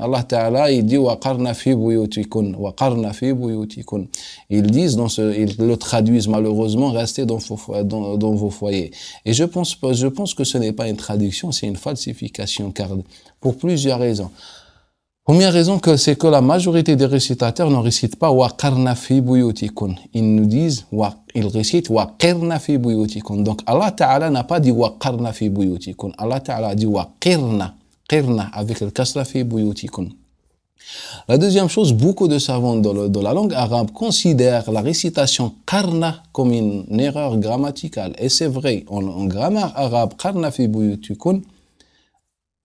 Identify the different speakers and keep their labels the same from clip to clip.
Speaker 1: Allah Ta'ala, il dit Wa fi fi buyutikun. Ils disent, dans ce, ils le traduisent malheureusement, restez dans vos, dans, vos foyers. Et je pense, je pense que ce n'est pas une traduction, c'est une falsification, car pour plusieurs raisons. Première raison que c'est que la majorité des récitateurs ne récitent pas qarna fi buyutikun. Ils nous disent ils récitent qarna fi buyutikun. Donc Allah Ta'ala n'a pas dit qarna fi buyutikun. Allah Ta'ala a dit qarna » avec le kasra La deuxième chose, beaucoup de savants de, la langue arabe considèrent la récitation karna comme une, erreur grammaticale. Et c'est vrai, en, grammaire arabe, karna fi buyutikun,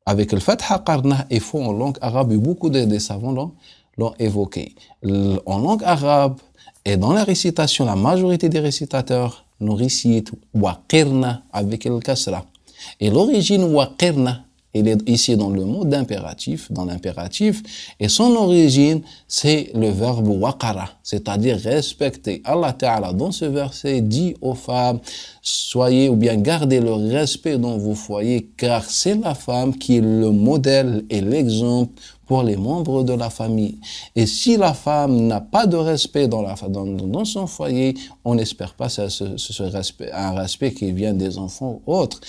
Speaker 1: avec le fatha karna est faut en langue arabe, et beaucoup de, savants l'ont évoqué. En langue arabe et dans la récitation, la majorité des récitateurs nous récitent wa avec le kasra. Et l'origine wa il est ici dans le mot d'impératif, dans l'impératif, et son origine, c'est le verbe waqara, c'est-à-dire respecter. Allah Ta'ala, dans ce verset, dit aux femmes, soyez ou bien gardez le respect dont vous foyez, car c'est la femme qui est le modèle et l'exemple pour les membres de la famille. Et si la femme n'a pas de respect dans, la, dans, dans son foyer, on n'espère pas ce, ce, respect, un respect qui vient des enfants autres.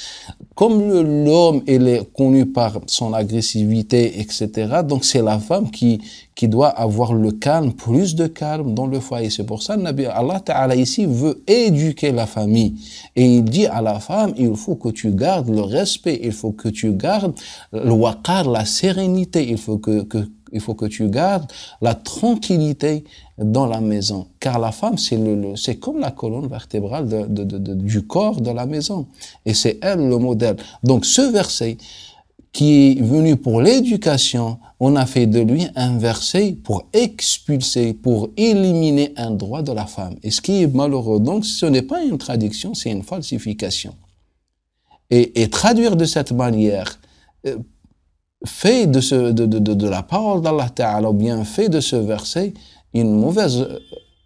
Speaker 1: Comme l'homme est connu par son agressivité, etc., donc c'est la femme qui, qui doit avoir le calme, plus de calme dans le foyer. C'est pour ça Nabi Allah Ta'ala ici veut éduquer la famille. Et il dit à la femme, il faut que tu gardes le respect, il faut que tu gardes le waqar, la sérénité, il faut que il faut que tu gardes la tranquillité dans la maison. Car la femme, c'est le, comme la colonne vertébrale du corps de la maison. Et c'est elle le modèle. Donc ce verset qui est venu pour l'éducation, on a fait de lui un verset pour expulser, pour éliminer un droit de la femme. Et ce qui est malheureux, donc, ce n'est pas une traduction, c'est une falsification. et traduire de cette manière, euh, fait de, ce, de, de, de, la parole d'Allah Ta'ala ou bien fait de ce verset une mauvaise euh,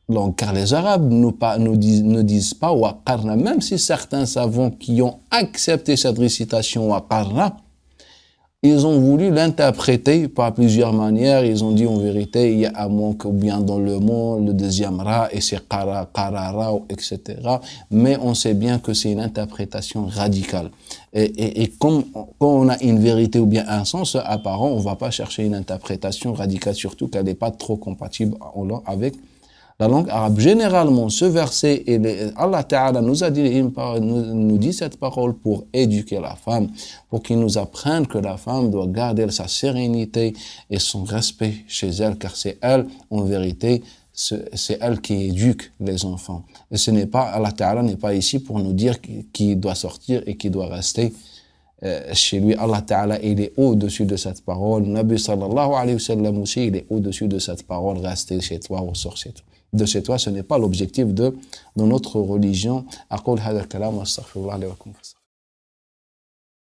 Speaker 1: langue. Car les Arabes ne, pas, nous disent, ne disent pas waqarna, même si certains savants qui ont accepté cette récitation waqarna ils ont voulu l'interpréter par plusieurs manières. Ils ont dit en vérité, il y a manque ou bien dans le mot, le deuxième Ra, et c'est Qara, ra, etc. Mais on sait bien que c'est une interprétation radicale. Et, comme quand on a une vérité ou bien un sens apparent, on ne va pas chercher une interprétation radicale, surtout qu'elle n'est pas trop compatible avec la langue arabe. Généralement, ce verset, et Allah Ta'ala nous a dit, nous, dit cette parole pour éduquer la femme, pour qu'il nous apprenne que la femme doit garder sa sérénité et son respect chez elle, car c'est elle, en vérité, c'est elle qui éduque les enfants. Et ce n'est pas, Allah Ta'ala n'est pas ici pour nous dire qui doit sortir et qui doit rester euh, chez lui, Allah Ta'ala, il est au-dessus de cette parole. Nabi sallallahu alayhi wa sallam aussi, il est au-dessus de cette parole. Restez chez toi, ressors chez toi. De chez toi, ce n'est pas l'objectif de, de notre religion.